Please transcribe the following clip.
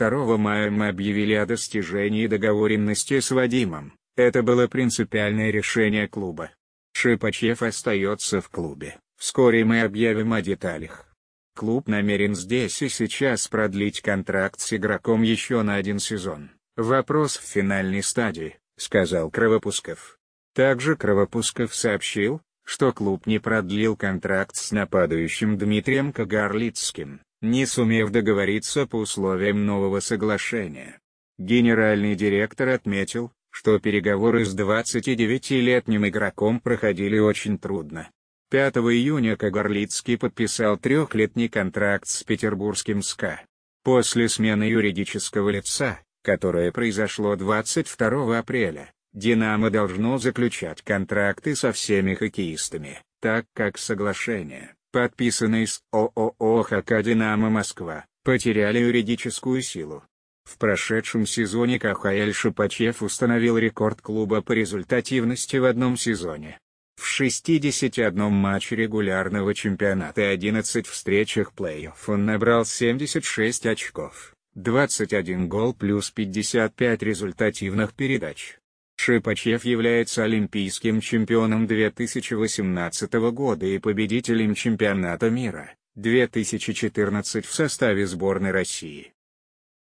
2 мая мы объявили о достижении договоренности с Вадимом. Это было принципиальное решение клуба. Шипачев остается в клубе. Вскоре мы объявим о деталях. Клуб намерен здесь и сейчас продлить контракт с игроком еще на один сезон. Вопрос в финальной стадии, сказал Кровопусков. Также Кровопусков сообщил, что клуб не продлил контракт с нападающим Дмитрием Кагарлицким не сумев договориться по условиям нового соглашения. Генеральный директор отметил, что переговоры с 29-летним игроком проходили очень трудно. 5 июня Кагарлицкий подписал трехлетний контракт с петербургским СКА. После смены юридического лица, которое произошло 22 апреля, «Динамо» должно заключать контракты со всеми хоккеистами, так как соглашение подписанные с ООО «ХК «Динамо Москва», потеряли юридическую силу. В прошедшем сезоне Кахаэль Шипачев установил рекорд клуба по результативности в одном сезоне. В 61 матче регулярного чемпионата и 11 встречах плей-офф он набрал 76 очков, 21 гол плюс 55 результативных передач. Шипачев является олимпийским чемпионом 2018 года и победителем чемпионата мира 2014 в составе сборной России.